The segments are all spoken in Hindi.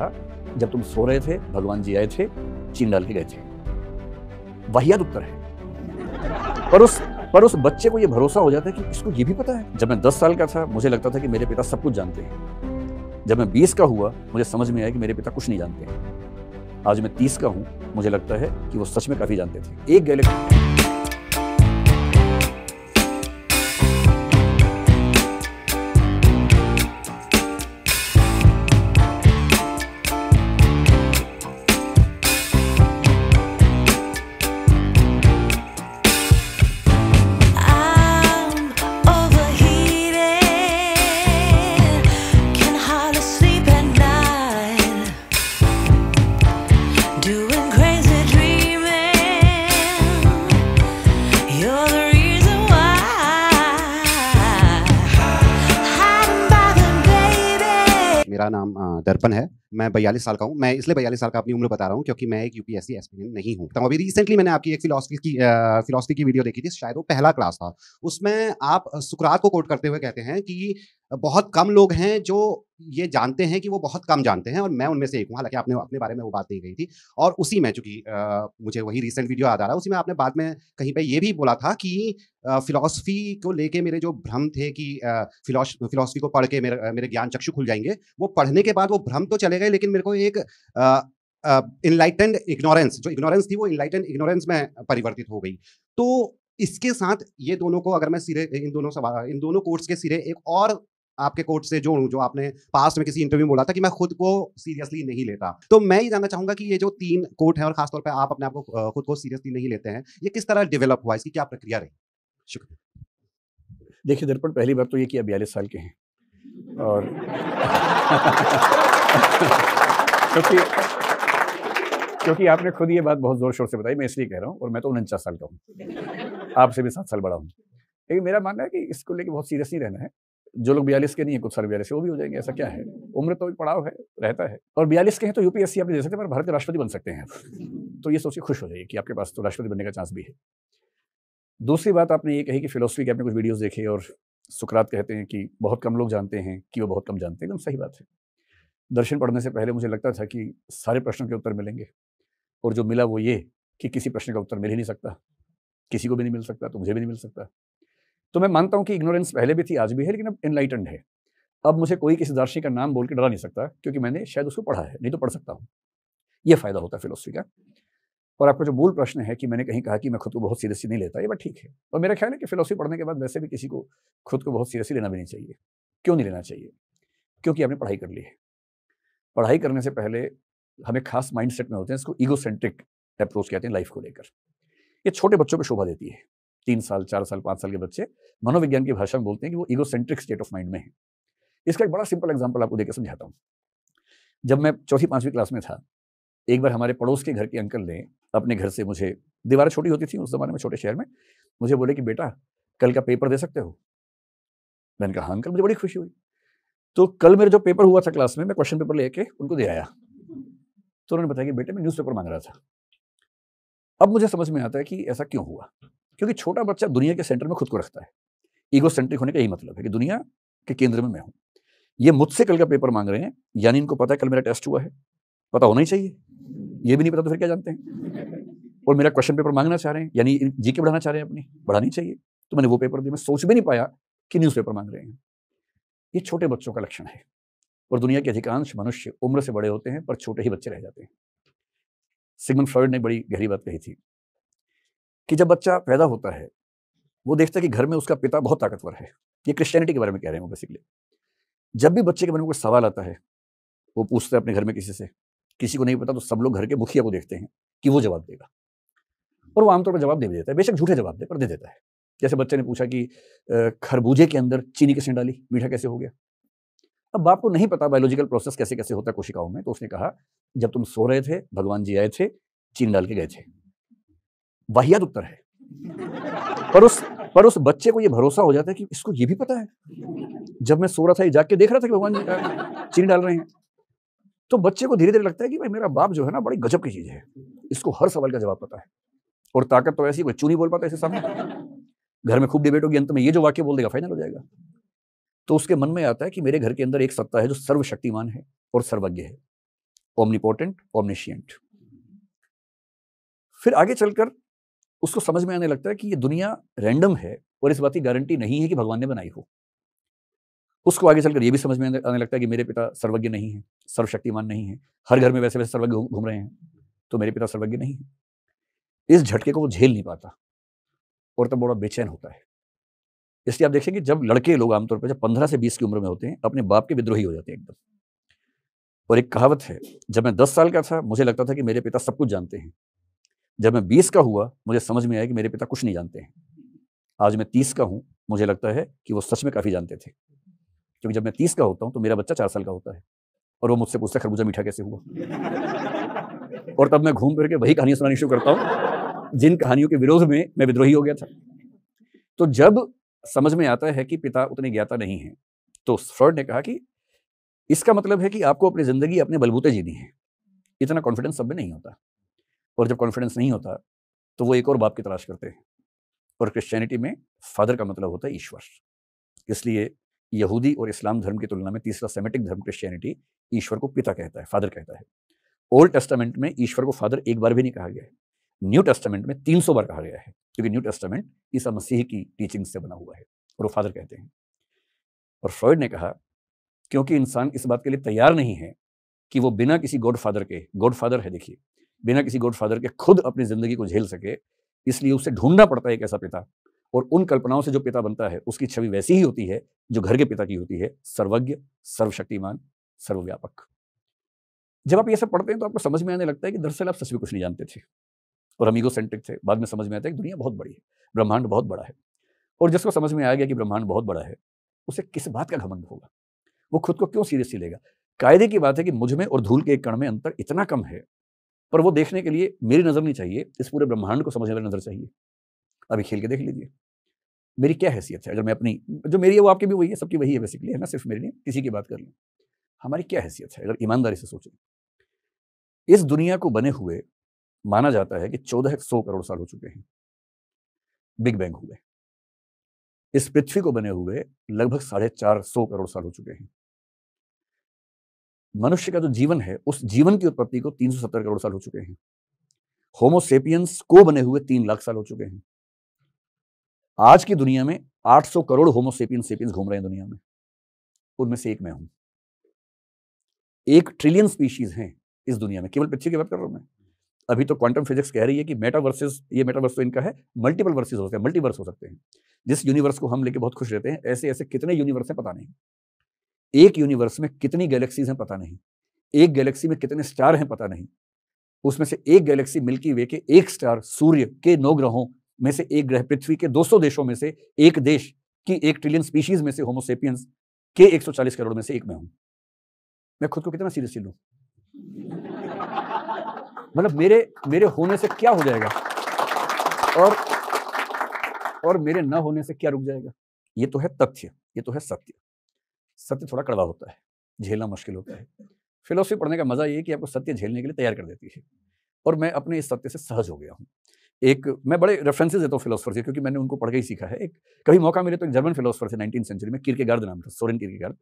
कहा जब तुम सो रहे थे भगवान जी आए थे चीन डाल के गए थे वाहियात उत्तर है पर उस पर उस बच्चे को ये भरोसा हो जाता है कि इसको ये भी पता है जब मैं दस साल का था मुझे लगता था कि मेरे पिता सब कुछ जानते हैं जब मैं बीस का हुआ मुझे समझ में आया कि मेरे पिता कुछ नहीं जानते हैं आज मैं तीस का हूँ मुझे लगता है कि वो सच में काफ़ी जानते थे एक गैलेक्सी लड़पन है मैं बयालीस साल का हूँ मैं इसलिए बयालीस साल का अपनी उम्र बता रहा हूँ क्योंकि मैं एक यूपीएससी एस्पिरेंट नहीं हूँ तो अभी रिसेंटली मैंने आपकी एक फिलोसफी की फिलोसफी की वीडियो देखी थी शायद वो पहला क्लास था उसमें आप सुकरात को कोट करते हुए कहते हैं कि बहुत कम लोग हैं जो ये जानते हैं कि वो बहुत कम जानते हैं और मैं उनमें से एक हूँ हालांकि आपने अपने बारे में वो बात नहीं कही थी और उसी में चूंकि मुझे वही रिसेंट वीडियो याद आ रहा है उसी में आपने बाद में कहीं पे ये भी बोला था कि फिलॉसफी को लेके मेरे जो भ्रम थे कि फिलॉसफी को पढ़ के मेरे मेरे ज्ञान चक्षु खुल जाएंगे वो पढ़ने के बाद वो भ्रम तो चले गए लेकिन मेरे को एक इनलाइटेंड इग्नोरेंस जो इग्नोरेंस थी वो इनलाइटेंड इग्नोरेंस में परिवर्तित हो गई तो इसके साथ ये दोनों को अगर मैं सिरे इन दोनों सवाल इन दोनों कोर्स के सिरे एक और आपके कोर्ट से जोड़ूं जो आपने पास्ट में किसी इंटरव्यू में बोला था कि मैं खुद को सीरियसली नहीं लेता तो मैं ये जानना चाहूंगा कि ये जो तीन कोर्ट है और खासतौर पर आप अपने आप को खुद को सीरियसली नहीं लेते हैं ये किस तरह डेवलप हुआ इसकी क्या प्रक्रिया रही शुक्रिया देखिए दर्पण पहली बार तो ये कि आप बयालीस साल के हैं और क्योंकि क्योंकि आपने खुद ये बात बहुत ज़ोर शोर से बताई मैं इसलिए कह रहा हूँ और मैं तो उनचास साल का हूँ आपसे भी सात साल बड़ा हूँ लेकिन मेरा मानना है कि इसको लेके बहुत सीरियस नहीं रहना है जो लोग बयालीस के नहीं है कुछ साल बयालीस के वो भी हो जाएंगे ऐसा क्या है उम्र तो एक पड़ाव है रहता है और बयालीस के हैं तो यूपीएससी आप दे सकते हैं पर भारत के राष्ट्रपति बन सकते हैं तो ये सोच के खुश हो जाइए कि आपके पास तो राष्ट्रपति बनने का चांस भी है दूसरी बात आपने ये कही कि फिलोसफी के आपने कुछ वीडियोज़ देखे और सुकरात कहते हैं कि बहुत कम लोग जानते हैं कि वो बहुत कम जानते हैं एकदम सही बात है दर्शन पढ़ने से पहले मुझे लगता था कि सारे प्रश्नों के उत्तर मिलेंगे और जो मिला वो ये कि किसी प्रश्न का उत्तर मिल ही नहीं सकता किसी को भी नहीं मिल सकता तो मुझे भी नहीं मिल सकता तो मैं मानता हूँ कि इग्नोरेंस पहले भी थी आज भी है लेकिन अब इनलाइटेंड है अब मुझे कोई किसी दार्शनिक का नाम बोल के डरा नहीं सकता क्योंकि मैंने शायद उसको पढ़ा है नहीं तो पढ़ सकता हूँ ये फ़ायदा होता है फिलोसफी का और आपका जो मूल प्रश्न है कि मैंने कहीं कहा कि मैं खुद को बहुत सीरियसली नहीं लेता ये बात ठीक है और मेरा ख्याल है कि फिलोसफी पढ़ने के बाद वैसे भी किसी को खुद को बहुत सीरियसली लेना भी नहीं चाहिए क्यों नहीं लेना चाहिए क्योंकि आपने पढ़ाई कर ली है पढ़ाई करने से पहले हमें खास माइंड सेट में होते हैं इसको ईगोसेंट्रिक अप्रोच कहते हैं लाइफ को लेकर ये छोटे बच्चों पर शोभा देती है तीन साल चार साल पाँच साल के बच्चे मनोविज्ञान की भाषा में बोलते हैं कि वो सेंट्रिक स्टेट ऑफ माइंड में है इसका एक बड़ा सिंपल एग्जाम्पल आपको देकर समझाता हूँ जब मैं चौथी पाँचवीं क्लास में था एक बार हमारे पड़ोस के घर के अंकल ने अपने घर से मुझे दीवारें छोटी होती थी उस जमाने में छोटे शहर में मुझे बोले कि बेटा कल का पेपर दे सकते हो मैंने कहा अंकल हाँ मुझे बड़ी खुशी हुई तो कल मेरा जो पेपर हुआ था क्लास में मैं क्वेश्चन पेपर लेके उनको दे आया तो उन्होंने बताया कि बेटे मैं न्यूज़पेपर मांग रहा था अब मुझे समझ में आता है कि ऐसा क्यों हुआ क्योंकि छोटा बच्चा दुनिया के सेंटर में खुद को रखता है ईगो सेंट्रिक होने का यही मतलब है कि दुनिया के केंद्र में मैं हूँ ये मुझसे कल का पेपर मांग रहे हैं यानी इनको पता है कल मेरा टेस्ट हुआ है पता होना ही चाहिए ये भी नहीं पता तो फिर क्या जानते हैं और मेरा क्वेश्चन पेपर मांगना चाह रहे हैं यानी जी के बढ़ाना चाह रहे हैं अपनी बढ़ानी चाहिए तो मैंने वो पेपर दिया मैं सोच भी नहीं पाया कि न्यूज़पेपर मांग रहे हैं ये छोटे बच्चों का लक्षण है और दुनिया के अधिकांश मनुष्य उम्र से बड़े होते हैं पर छोटे ही बच्चे रह जाते हैं सिगमन फ्रॉइड ने बड़ी गहरी बात कही थी कि जब बच्चा पैदा होता है वो देखता है कि घर में उसका पिता बहुत ताकतवर है ये क्रिश्चियनिटी के बारे में कह रहे हैं बेसिकली जब भी बच्चे के मन में कोई सवाल आता है वो पूछता है अपने घर में किसी से किसी को नहीं पता तो सब लोग घर के मुखिया को देखते हैं कि वो जवाब देगा और वो आमतौर पर जवाब दे भी देता है बेशक झूठे जवाब दे पर दे देता है जैसे बच्चे ने पूछा कि खरबूजे के अंदर चीनी कैसे डाली मीठा कैसे हो गया अब बाप को नहीं पता बायोलॉजिकल प्रोसेस कैसे कैसे होता है कोशिकाओं में तो उसने कहा जब तुम सो रहे थे भगवान जी आए थे चीन डाल के गए थे वाहियात उत्तर है पर उस पर उस बच्चे को ये भरोसा हो जाता है कि इसको ये भी पता है जब मैं सो रहा था ये जाके देख रहा था कि भगवान जी चीनी डाल रहे हैं तो बच्चे को धीरे धीरे लगता है कि भाई मेरा बाप जो है ना बड़ी गजब की चीज़ है इसको हर सवाल का जवाब पता है और ताकत तो ऐसी कोई चू नहीं बोल पाता ऐसे सामने घर में खूब डिबेट होगी अंत में ये जो वाक्य बोल देगा फाइनल हो जाएगा तो उसके मन में आता है कि मेरे घर के अंदर एक सत्ता है जो सर्वशक्तिमान है और सर्वज्ञ है ओमनिपोर्टेंट ओमनिशियंट फिर आगे चलकर उसको समझ में आने लगता है कि ये दुनिया रैंडम है और इस बात की गारंटी नहीं है कि भगवान ने बनाई हो उसको आगे चलकर ये भी समझ में आने लगता है कि मेरे पिता सर्वज्ञ नहीं है सर्वशक्तिमान नहीं है हर घर में वैसे वैसे सर्वज्ञ घूम रहे हैं तो मेरे पिता सर्वज्ञ नहीं है इस झटके को वो झेल नहीं पाता और तब बड़ा बेचैन होता है इसलिए आप देखेंगे जब लड़के लोग आमतौर पर जब पंद्रह से बीस की उम्र में होते हैं अपने बाप के विद्रोही हो जाते हैं एकदम और एक कहावत है जब मैं दस साल का था मुझे लगता था कि मेरे पिता सब कुछ जानते हैं जब मैं बीस का हुआ मुझे समझ में आया कि मेरे पिता कुछ नहीं जानते हैं आज मैं तीस का हूँ मुझे लगता है कि वो सच में काफ़ी जानते थे क्योंकि जब मैं तीस का होता हूँ तो मेरा बच्चा चार साल का होता है और वो मुझसे पूछता है खरबूजा मीठा कैसे हुआ और तब मैं घूम फिर के वही कहानियाँ सुनानी शुरू करता हूँ जिन कहानियों के विरोध में मैं विद्रोही हो गया था तो जब समझ में आता है कि पिता उतने ज्ञाता नहीं है तो फ्रॉड ने कहा कि इसका मतलब है कि आपको अपनी ज़िंदगी अपने बलबूते जीनी है इतना कॉन्फिडेंस सब में नहीं होता और जब कॉन्फिडेंस नहीं होता तो वो एक और बाप की तलाश करते हैं और क्रिश्चियनिटी में फादर का मतलब होता है ईश्वर इसलिए यहूदी और इस्लाम धर्म की तुलना में तीसरा सेमेटिक धर्म क्रिश्चियनिटी ईश्वर को पिता कहता है फादर कहता है ओल्ड टेस्टामेंट में ईश्वर को फादर एक बार भी नहीं कहा गया है न्यू टेस्टामेंट में तीन बार कहा गया है क्योंकि न्यू टेस्टामेंट ईसा मसीह की टीचिंग से बना हुआ है और वो फादर कहते हैं और फ्रॉयड ने कहा क्योंकि इंसान इस बात के लिए तैयार नहीं है कि वो बिना किसी गॉड फादर के गॉड फादर है देखिए बिना किसी गॉड फादर के खुद अपनी ज़िंदगी को झेल सके इसलिए उसे ढूंढना पड़ता है एक ऐसा पिता और उन कल्पनाओं से जो पिता बनता है उसकी छवि वैसी ही होती है जो घर के पिता की होती है सर्वज्ञ सर्वशक्तिमान सर्वव्यापक जब आप ये सब पढ़ते हैं तो आपको समझ में आने लगता है कि दरअसल आप सच में कुछ नहीं जानते थे और हम सेंट्रिक थे बाद में समझ में आता है कि दुनिया बहुत बड़ी है ब्रह्मांड बहुत बड़ा है और जिसको समझ में आ गया कि ब्रह्मांड बहुत बड़ा है उसे किस बात का घमंड होगा वो खुद को क्यों सीरियसली लेगा कायदे की बात है कि मुझ में और धूल के एक कण में अंतर इतना कम है पर वो देखने के लिए मेरी नज़र नहीं चाहिए इस पूरे ब्रह्मांड को समझने वाली नज़र चाहिए अभी खेल के देख लीजिए मेरी क्या हैसियत है अगर मैं अपनी जो मेरी है वो आपकी भी वही है सबकी वही है बेसिकली है ना सिर्फ मेरी नहीं किसी की बात कर लें हमारी क्या हैसियत है अगर ईमानदारी से सोचें इस दुनिया को बने हुए माना जाता है कि चौदह सौ करोड़ साल हो चुके हैं बिग बैंग हुए इस पृथ्वी को बने हुए लगभग साढ़े चार सौ करोड़ साल हो चुके हैं मनुष्य का जो जीवन है उस जीवन की उत्पत्ति को 370 करोड़ साल हो चुके हैं होमोसेपियंस को बने हुए तीन लाख साल हो चुके हैं आज की दुनिया में 800 करोड़ होमोसेपियंस सेपियंस घूम रहे हैं दुनिया में उनमें से एक मैं हूं एक ट्रिलियन स्पीशीज हैं इस दुनिया में केवल पिक्चर की बात कर रहा हूं मैं अभी तो क्वांटम फिजिक्स कह रही है कि मेटावर्सेस ये मेटावर्स तो इनका है मल्टीपल वर्सेज हो सकते हैं मल्टीवर्स हो सकते हैं जिस यूनिवर्स को हम लेके बहुत खुश रहते हैं ऐसे ऐसे कितने यूनिवर्स है पता नहीं एक यूनिवर्स में कितनी गैलेक्सीज हैं पता नहीं एक गैलेक्सी में कितने स्टार हैं पता नहीं उसमें से एक गैलेक्सी मिल्की वे के एक स्टार सूर्य के नौ ग्रहों में से एक ग्रह पृथ्वी के 200 देशों में से एक देश की एक ट्रिलियन स्पीशीज में से होमोसेपियंस के 140 करोड़ में से एक में हूं मैं खुद को कितना सीरियसली लू मतलब मेरे मेरे होने से क्या हो जाएगा और और मेरे न होने से क्या रुक जाएगा ये तो है तथ्य ये तो है सत्य सत्य थोड़ा कड़वा होता है झेलना मुश्किल होता है फिलोसफी पढ़ने का मज़ा ये है कि आपको सत्य झेलने के लिए तैयार कर देती है और मैं अपने इस सत्य से सहज हो गया हूँ एक मैं बड़े रेफरेंसेज देता हूँ फिलोसफर से क्योंकि मैंने उनको पढ़ के ही सीखा है एक कभी मौका मिले तो एक जर्मन फिलोसफर थे नाइनटीन सेंचुरी में किरके गर्द नाम था सोरेन किरके गर्द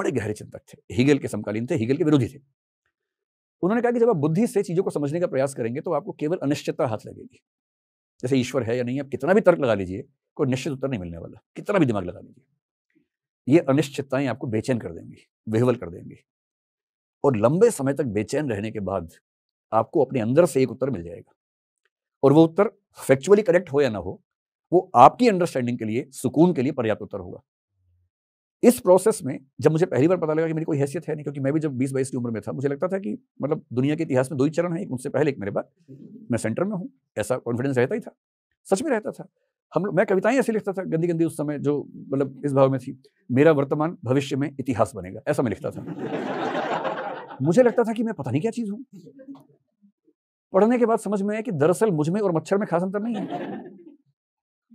बड़े गहरे चिंतक थे हीगल के समकालीन थे हीगल के विरोधी थे उन्होंने कहा कि जब आप बुद्धि से चीज़ों को समझने का प्रयास करेंगे तो आपको केवल अनिश्चितता हाथ लगेगी जैसे ईश्वर है या नहीं आप कितना भी तर्क लगा लीजिए कोई निश्चित उत्तर नहीं मिलने वाला कितना भी दिमाग लगा लीजिए ये अनिश्चितताएं आपको बेचैन कर देंगी बेहवल कर देंगी और लंबे समय तक बेचैन रहने के बाद आपको अपने अंदर से एक उत्तर मिल जाएगा और वो उत्तर फैक्चुअली करेक्ट हो या ना हो वो आपकी अंडरस्टैंडिंग के लिए सुकून के लिए पर्याप्त उत्तर होगा इस प्रोसेस में जब मुझे पहली बार पता लगा कि मेरी कोई हैसियत है नहीं क्योंकि मैं भी जब बीस बाईस की उम्र में था मुझे लगता था कि मतलब दुनिया के इतिहास में दो ही चरण है एक उनसे पहले एक मेरे बाद मैं सेंटर में हूँ ऐसा कॉन्फिडेंस रहता ही था सच में रहता था हम लोग मैं कविताएं ऐसे लिखता था गंदी गंदी उस समय जो मतलब इस भाव में थी मेरा वर्तमान भविष्य में इतिहास बनेगा ऐसा मैं लिखता था मुझे लगता था कि मैं पता नहीं क्या चीज़ हूं पढ़ने के बाद समझ में आया कि दरअसल मुझ में और मच्छर में खास अंतर नहीं है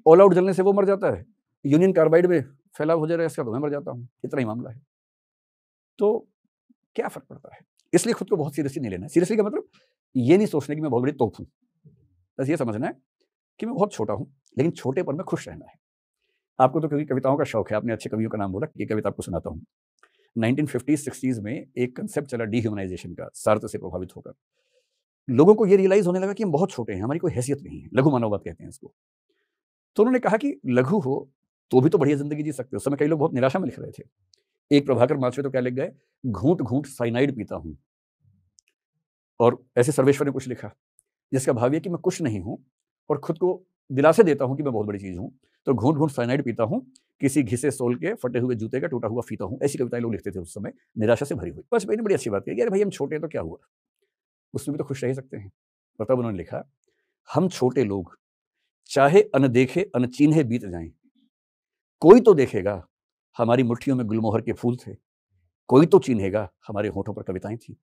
ऑल आउट जलने से वो मर जाता है यूनियन कार्बाइड में फैलाव हो जा रहा है इसका तो मैं मर जाता हूँ इतना ही मामला है तो क्या फ़र्क पड़ता है इसलिए खुद को बहुत सीरियसली नहीं लेना सीरियसली का मतलब ये नहीं सोचने की मैं बहुत बड़ी तोप हूँ बस ये समझना है कि मैं बहुत छोटा हूँ लेकिन छोटे पर मैं खुश रहना है आपको तो क्योंकि कविताओं का शौक है आपने अच्छे कवियों का नाम बोला ये कविता आपको सुनाता हूँ नाइनटीन फिफ्टीज में एक कंसेप्ट चला डिह्यूमनाइजेशन का सार्थ से प्रभावित होकर लोगों को ये रियलाइज़ होने लगा कि हम बहुत छोटे हैं हमारी कोई हैसियत नहीं है लघु मानववाद कहते हैं इसको तो उन्होंने कहा कि लघु हो तो भी तो बढ़िया ज़िंदगी जी सकते हो उस समय कई लोग बहुत निराशा में लिख रहे थे एक प्रभाकर माचवे तो क्या लिख गए घूट घूट साइनाइड पीता हूं और ऐसे सर्वेश्वर ने कुछ लिखा जिसका भाव यह कि मैं कुछ नहीं हूँ और खुद को दिलासे देता हूँ कि मैं बहुत बड़ी चीज़ हूँ तो घूट घूट साइनाइड पीता हूँ किसी घिसे सोल के फटे हुए जूते का टूटा हुआ फीता हूँ ऐसी कविताएं लोग लिखते थे उस समय निराशा से भरी हुई बस मैंने बड़ी अच्छी बात की अरे भाई हम छोटे हैं तो क्या हुआ उसमें भी तो खुश रह सकते हैं और तब उन्होंने लिखा हम छोटे लोग चाहे अनदेखे अनचीन्हे बीत जाए कोई तो देखेगा हमारी मुठ्ठियों में गुलमोहर के फूल थे कोई तो चिन्हेगा हमारे होठों पर कविताएं थी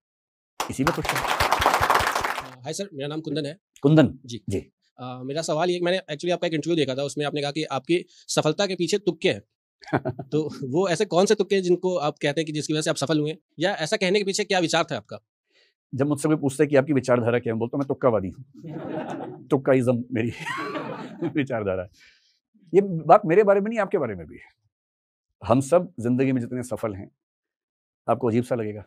इसी में खुश हाँ, हाय सर मेरा नाम कुंदन है कुंदन जी जी मेरा सवाल ये मैंने एक्चुअली आपका एक इंटरव्यू देखा था उसमें आपने कहा कि आपकी सफलता के पीछे तुक्के हैं तो वो ऐसे कौन से तुक्के हैं जिनको आप कहते हैं कि जिसकी वजह से आप सफल हुए या ऐसा कहने के पीछे क्या विचार था आपका जब मुझसे कोई पूछता है कि आपकी विचारधारा क्या है बोलता मैं तुक्कावादी हूँ इज़म मेरी विचारधारा है ये बात मेरे बारे में नहीं आपके बारे में भी है हम सब जिंदगी में जितने सफल हैं आपको अजीब सा लगेगा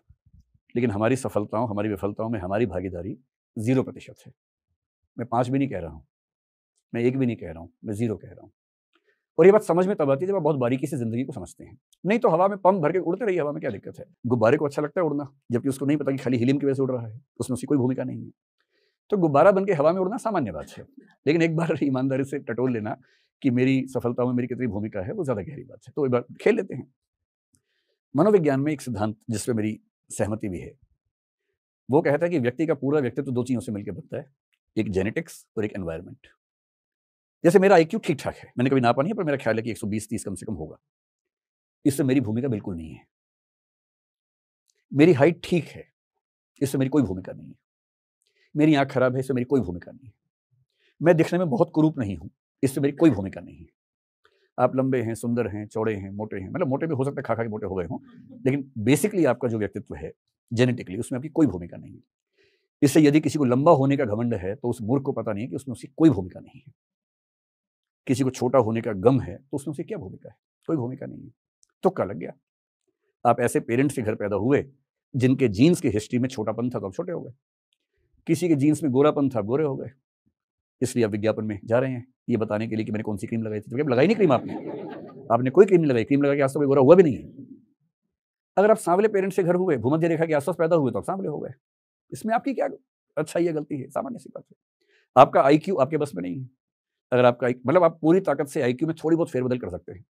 लेकिन हमारी सफलताओं हमारी विफलताओं में हमारी भागीदारी ज़ीरो प्रतिशत है मैं पाँच भी नहीं कह रहा हूँ मैं एक भी नहीं कह रहा हूँ मैं ज़ीरो कह रहा हूँ और ये बात समझ में तब आती है जब आप बहुत बारीकी से ज़िंदगी को समझते हैं नहीं तो हवा में पंप भर के उड़ते रहिए हवा में क्या दिक्कत है गुब्बारे को अच्छा लगता है उड़ना जबकि उसको नहीं पता कि खाली हिलिम की वजह से उड़ रहा है उसमें उसकी कोई भूमिका नहीं है तो गुब्बारा बन के हवा में उड़ना सामान्य बात है लेकिन एक बार ईमानदारी से टटोल लेना कि मेरी सफलता में मेरी कितनी भूमिका है वो ज़्यादा गहरी बात है तो एक बार खेल लेते हैं मनोविज्ञान में एक सिद्धांत जिसमें मेरी सहमति भी है वो कहता है कि व्यक्ति का पूरा व्यक्तित्व दो चीज़ों से मिलकर बनता है एक जेनेटिक्स और एक एनवायरमेंट जैसे मेरा आईक्यू ठीक ठाक है मैंने कभी नापा नहीं है पर मेरा ख्याल है कि 120 30 कम से कम होगा इससे मेरी भूमिका बिल्कुल नहीं है मेरी हाइट ठीक है इससे मेरी कोई भूमिका नहीं है मेरी आँख खराब है इससे मेरी कोई भूमिका नहीं है मैं दिखने में बहुत कुरूप नहीं हूं इससे मेरी कोई भूमिका नहीं है आप लंबे हैं सुंदर हैं चौड़े हैं मोटे हैं मतलब मोटे भी हो सकते हैं खा खा के मोटे हो गए हों लेकिन बेसिकली आपका जो व्यक्तित्व है जेनेटिकली उसमें आपकी कोई भूमिका नहीं है इससे यदि किसी को लंबा होने का घमंड है तो उस मूर्ख को पता नहीं है कि उसमें उसकी कोई भूमिका नहीं है किसी को छोटा होने का गम है तो उसमें उसकी क्या भूमिका है कोई भूमिका नहीं है तो क्या लग गया आप ऐसे पेरेंट्स के घर पैदा हुए जिनके जीन्स की हिस्ट्री में छोटापन था तो आप छोटे हो गए किसी के जीन्स में गोरापन था गोरे हो गए इसलिए आप विज्ञापन में जा रहे हैं ये बताने के लिए कि मैंने कौन सी क्रीम लगाई थी तो लगाई नहीं क्रीम आपने आपने कोई क्रीम नहीं लगाई क्रीम लगा के आसपास गोरा हुआ भी नहीं है अगर आप सांवले पेरेंट्स से घर हुए भूमध्य रेखा के आसपास पैदा हुए तो आप सांवले हो गए इसमें आपकी क्या अच्छा ये गलती है सामान्य सी बात है आपका आई आपके बस में नहीं है अगर आपका मतलब आप पूरी ताकत से आई में थोड़ी बहुत फेरबदल कर सकते हैं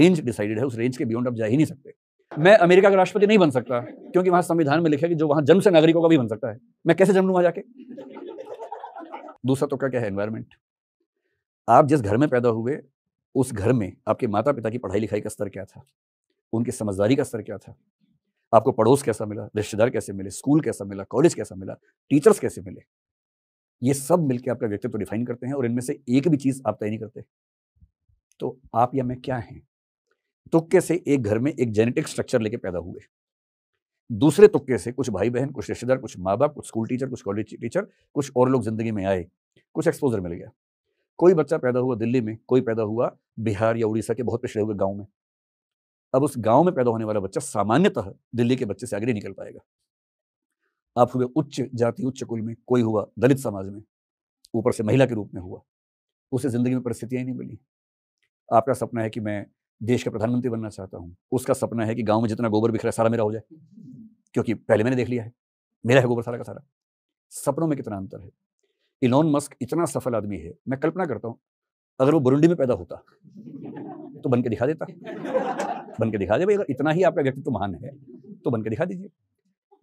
रेंज डिसाइडेड है उस रेंज के बियॉन्ड आप जा ही नहीं सकते मैं अमेरिका का राष्ट्रपति नहीं बन सकता क्योंकि वहां संविधान में लिखा है कि जो वहां जन्म से नागरिकों का भी बन सकता है मैं कैसे जन्म लूंगा जाके दूसरा तो क्या क्या है एनवायरमेंट आप जिस घर में पैदा हुए उस घर में आपके माता पिता की पढ़ाई लिखाई का स्तर क्या था उनकी समझदारी का स्तर क्या था आपको पड़ोस कैसा मिला रिश्तेदार कैसे मिले स्कूल कैसा मिला कॉलेज कैसा मिला टीचर्स कैसे मिले ये सब मिलकर आपका व्यक्तित्व डिफाइन करते हैं और इनमें से एक भी चीज़ आप तय नहीं करते तो आप या मैं क्या हैं तुक्के से एक घर में एक जेनेटिक स्ट्रक्चर लेके पैदा हुए दूसरे तुक्के से कुछ भाई बहन कुछ रिश्तेदार कुछ माँ बाप कुछ स्कूल टीचर कुछ कॉलेज टीचर कुछ और लोग ज़िंदगी में आए कुछ एक्सपोजर मिल गया कोई बच्चा पैदा हुआ दिल्ली में कोई पैदा हुआ बिहार या उड़ीसा के बहुत पिछड़े हुए गाँव में अब उस गांव में पैदा होने वाला बच्चा सामान्यतः दिल्ली के बच्चे से आगे नहीं निकल पाएगा आप हुए उच्च जाति उच्च कुल में कोई हुआ दलित समाज में ऊपर से महिला के रूप में हुआ उसे ज़िंदगी में परिस्थितियां ही नहीं मिली आपका सपना है कि मैं देश का प्रधानमंत्री बनना चाहता हूँ उसका सपना है कि गाँव में जितना गोबर बिखरा सारा मेरा हो जाए क्योंकि पहले मैंने देख लिया है मेरा है गोबर सारा का सारा सपनों में कितना अंतर है इलोन मस्क इतना सफल आदमी है मैं कल्पना करता हूँ अगर वो बुरुंडी में पैदा होता तो बन के दिखा देता बन के दिखा दे भाई अगर इतना ही आपका व्यक्तित्व महान है तो बन के दिखा दीजिए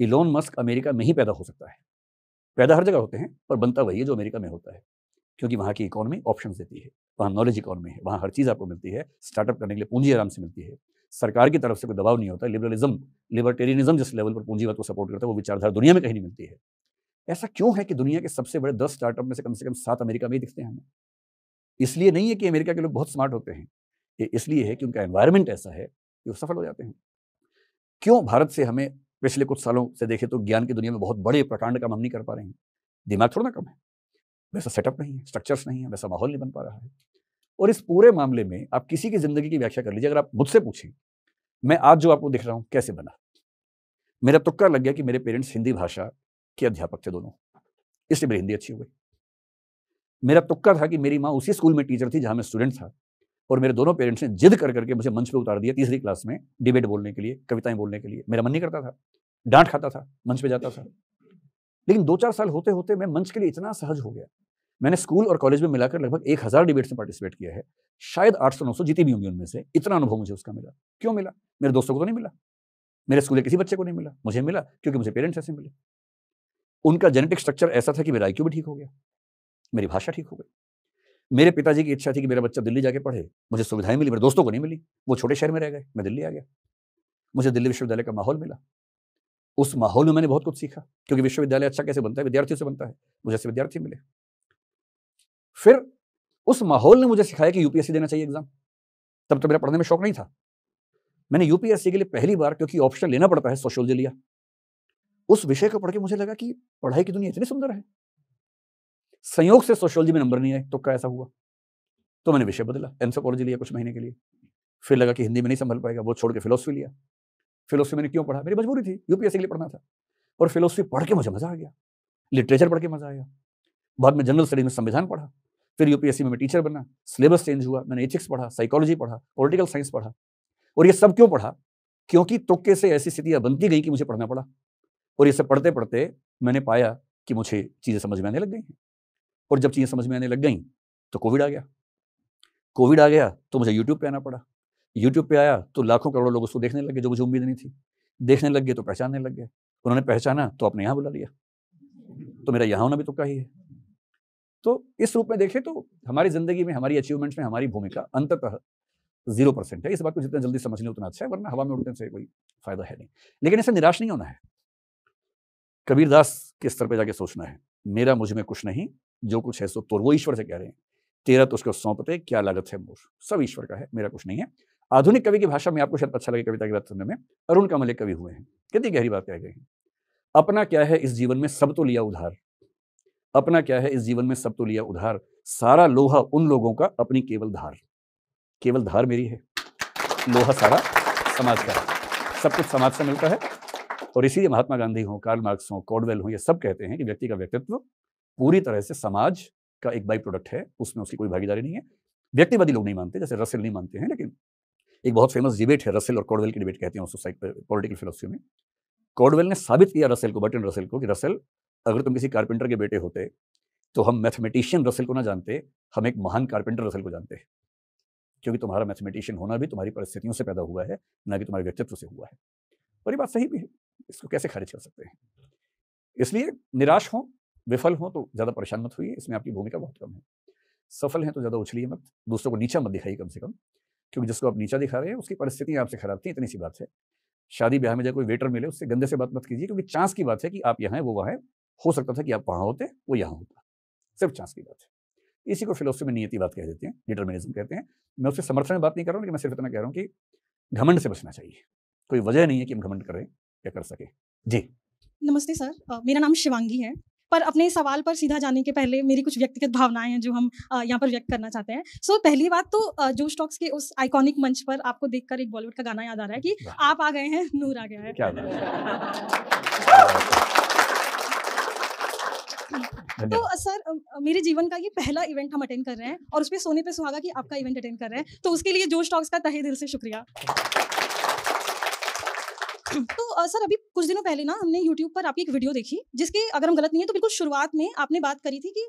इलोन मस्क अमेरिका में ही पैदा हो सकता है पैदा हर जगह होते हैं पर बनता वही है जो अमेरिका में होता है क्योंकि वहाँ की इकोनॉमी ऑप्शन देती है वहाँ नॉलेज इकोनॉमी है वहाँ हर चीज़ आपको मिलती है स्टार्टअप करने के लिए पूंजी आराम से मिलती है सरकार की तरफ से कोई दबाव नहीं होता लिबरलिज्म लिबर्टेरियनिज्म जिस लेवल पर पूंजीवाद को सपोर्ट करता है वो विचारधारा दुनिया में कहीं नहीं मिलती है ऐसा क्यों है कि दुनिया के सबसे बड़े दस स्टार्टअप में से कम से कम सात अमेरिका में ही दिखते हैं हमें इसलिए नहीं है कि अमेरिका के लोग बहुत स्मार्ट होते हैं ये इसलिए है कि उनका एनवायरमेंट ऐसा है कि वो सफल हो जाते हैं क्यों भारत से हमें पिछले कुछ सालों से देखें तो ज्ञान की दुनिया में बहुत बड़े प्रकांड काम हम नहीं कर पा रहे हैं दिमाग थोड़ा ना कम है वैसा सेटअप नहीं है स्ट्रक्चर्स नहीं है वैसा माहौल नहीं बन पा रहा है और इस पूरे मामले में आप किसी की ज़िंदगी की व्याख्या कर लीजिए अगर आप मुझसे पूछें मैं आज जो आपको दिख रहा हूँ कैसे बना मेरा तुक्का लग गया कि मेरे पेरेंट्स हिंदी भाषा के अध्यापक थे दोनों इसलिए मेरी हिंदी अच्छी हो गई मेरा तुक्का था कि मेरी माँ उसी स्कूल में टीचर थी जहाँ मैं स्टूडेंट था और मेरे दोनों पेरेंट्स ने जिद कर करके मुझे मंच पर उतार दिया तीसरी क्लास में डिबेट बोलने के लिए कविताएं बोलने के लिए मेरा मन नहीं करता था डांट खाता था मंच पर जाता था लेकिन दो चार साल होते होते मैं मंच के लिए इतना सहज हो गया मैंने स्कूल और कॉलेज में मिलाकर लगभग एक हज़ार डिबेट्स में पार्टिसिपेट किया है शायद आठ सौ नौ सौ जीती भी होंगी उनमें से इतना अनुभव मुझे उसका मिला क्यों मिला मेरे दोस्तों को तो नहीं मिला मेरे स्कूल के किसी बच्चे को नहीं मिला मुझे मिला क्योंकि मुझे पेरेंट्स ऐसे मिले उनका जेनेटिक स्ट्रक्चर ऐसा था कि मेरा आई भी ठीक हो गया मेरी भाषा ठीक हो गई मेरे पिताजी की इच्छा थी कि मेरा बच्चा दिल्ली जाके पढ़े मुझे सुविधाएं मिली मेरे दोस्तों को नहीं मिली वो छोटे शहर में रह गए मैं दिल्ली आ गया मुझे दिल्ली विश्वविद्यालय का माहौल मिला उस माहौल में मैंने बहुत कुछ सीखा क्योंकि विश्वविद्यालय अच्छा कैसे बनता है विद्यार्थियों से बनता है मुझे ऐसे विद्यार्थी मिले फिर उस माहौल ने मुझे सिखाया कि यूपीएससी देना चाहिए एग्जाम तब तो मेरा पढ़ने में शौक नहीं था मैंने यूपीएससी के लिए पहली बार क्योंकि ऑप्शन लेना पड़ता है सोशोलॉजी लिया उस विषय को पढ़ के मुझे लगा कि पढ़ाई की दुनिया इतनी सुंदर है संयोग से सोशोलॉजी में नंबर नहीं आए तो क्या ऐसा हुआ तो मैंने विषय बदला एंथ्रोपोलॉजी लिया कुछ महीने के लिए फिर लगा कि हिंदी में नहीं संभल पाएगा वो छोड़ के फिलोसफी लिया फिलोसफी मैंने क्यों पढ़ा मेरी मजबूरी थी यूपीएससी के लिए पढ़ना था और फिलोसफी पढ़ के मुझे मज़ा आ गया लिटरेचर पढ़ के मज़ा आया बाद में जनरल स्टडीज में संविधान पढ़ा फिर यूपीएससी में मैं टीचर बना सिलेबस चेंज हुआ मैंने एथिक्स पढ़ा साइकोलॉजी पढ़ा पॉलिटिकल साइंस पढ़ा और ये सब क्यों पढ़ा क्योंकि तुक्के से ऐसी स्थितियाँ बनती गई कि मुझे पढ़ना पड़ा और ये सब पढ़ते पढ़ते मैंने पाया कि मुझे चीज़ें समझ में आने लग गई हैं और जब चीज़ें समझ में आने लग गई तो कोविड आ गया कोविड आ गया तो मुझे यूट्यूब पर आना पड़ा यूट्यूब पर आया तो लाखों करोड़ों लोग उसको देखने लगे जो मुझे उम्मीद नहीं थी देखने लग गए तो पहचानने लग गए उन्होंने पहचाना तो अपने यहाँ बुला लिया तो मेरा यहाँ होना भी तुक्का तो ही है तो इस रूप में देखें तो हमारी ज़िंदगी में हमारी अचीवमेंट्स में हमारी भूमिका अंततः जीरो परसेंट है इस बात को जितना जल्दी समझ लें उतना अच्छा है वरना हवा में उड़ने से कोई फायदा है नहीं लेकिन इसे निराश नहीं होना है कबीरदास के स्तर पर जाके सोचना है मेरा मुझ में कुछ नहीं जो कुछ है सो तोर वो ईश्वर से कह रहे हैं तेरा तो उसको सौंपते क्या लागत है मोर सब ईश्वर का है मेरा कुछ नहीं है आधुनिक कवि की भाषा में आपको शायद अच्छा लगे कविता की बात सुनने में अरुण कमले कवि हुए हैं कितनी गहरी बात कह गए हैं अपना क्या है इस जीवन में सब तो लिया उधार अपना क्या है इस जीवन में सब तो लिया उधार सारा लोहा उन लोगों का अपनी केवल धार केवल धार मेरी है लोहा सारा समाज का है सब कुछ समाज से मिलता है और इसीलिए महात्मा गांधी हों कार्ल मार्क्स हों कॉडवेल हों ये सब कहते हैं कि व्यक्ति का व्यक्तित्व पूरी तरह से समाज का एक बाई प्रोडक्ट है उसमें उसकी कोई भागीदारी नहीं है व्यक्तिवादी लोग नहीं मानते जैसे रसेल नहीं मानते हैं लेकिन एक बहुत फेमस डिबेट है रसेल और कॉडवेल की डिबेट कहते हैं उस पॉलिटिकल फिलोसफी में कॉडवेल ने साबित किया रसेल को बटन रसेल को कि रसेल अगर तुम किसी कारपेंटर के बेटे होते तो हम मैथमेटिशियन रसेल को ना जानते हम एक महान कारपेंटर रसेल को जानते हैं क्योंकि तुम्हारा मैथमेटिशियन होना भी तुम्हारी परिस्थितियों से पैदा हुआ है ना कि तुम्हारे व्यक्तित्व से हुआ है और ये बात सही भी है इसको कैसे खारिज कर सकते हैं इसलिए निराश हों विफल हो तो ज़्यादा परेशान मत हुई इसमें आपकी भूमिका बहुत कम है सफल हैं तो ज़्यादा उछलिए मत दूसरों को नीचा मत दिखाइए कम से कम क्योंकि जिसको आप नीचा दिखा रहे हैं उसकी परिस्थितियाँ आपसे खराब थी इतनी सी बात है शादी ब्याह में जब कोई वेटर मिले उससे गंदे से बात मत कीजिए क्योंकि चांस की बात है कि आप यहाँ हैं वो वहाँ है हो सकता था कि आप वहाँ होते वो यहाँ होता सिर्फ चांस की बात है इसी को फिलोसफी में नियति बात कह देते हैं डिटर्मिनिज्म कहते हैं मैं उससे समर्थन में बात नहीं कर रहा हूँ लेकिन मैं सिर्फ इतना कह रहा हूँ कि घमंड से बचना चाहिए कोई वजह नहीं है कि हम घमंड करें या कर सके जी नमस्ते सर मेरा नाम शिवांगी है पर अपने सवाल पर सीधा जाने के पहले मेरी कुछ व्यक्तिगत भावनाएं हैं जो हम यहाँ पर व्यक्त करना चाहते हैं सो so, पहली बात तो जोश टॉक्स के उस आइकॉनिक मंच पर आपको देखकर एक बॉलीवुड का गाना याद आ रहा है कि आप आ गए हैं नूर आ गया है तो सर मेरे जीवन का ये पहला इवेंट हम अटेंड कर रहे हैं और उस पर सोने पे सुहागा कि आपका इवेंट अटेंड कर रहे हैं तो उसके लिए जोश टॉक्स का तहे दिल से शुक्रिया तो सर अभी कुछ दिनों पहले ना हमने यूट्यूब पर आपकी एक वीडियो देखी जिसकी अगर हम गलत नहीं है तो बिल्कुल शुरुआत में आपने बात करी थी कि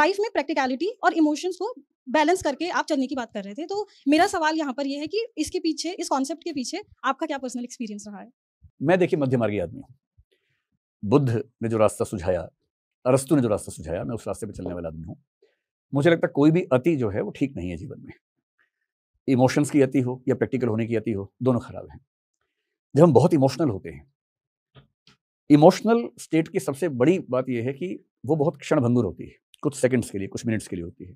लाइफ में प्रैक्टिकलिटी और इमोशंस को बैलेंस करके आप चलने की बात कर रहे थे तो मेरा सवाल यहाँ पर यह है कि इसके पीछे इस कॉन्सेप्ट के पीछे आपका क्या पर्सनल एक्सपीरियंस रहा है मैं देखिए मध्यमार्गी आदमी हूँ बुद्ध ने जो रास्ता सुझाया अरस्तु ने जो रास्ता सुझाया मैं उस रास्ते पर चलने वाला आदमी हूँ मुझे लगता है कोई भी अति जो है वो ठीक नहीं है जीवन में इमोशंस की अति हो या प्रैक्टिकल होने की अति हो दोनों खराब हैं जब हम बहुत इमोशनल होते हैं इमोशनल स्टेट की सबसे बड़ी बात यह है कि वो बहुत क्षणभंगुर होती है कुछ सेकंड्स के लिए कुछ मिनट्स के लिए होती है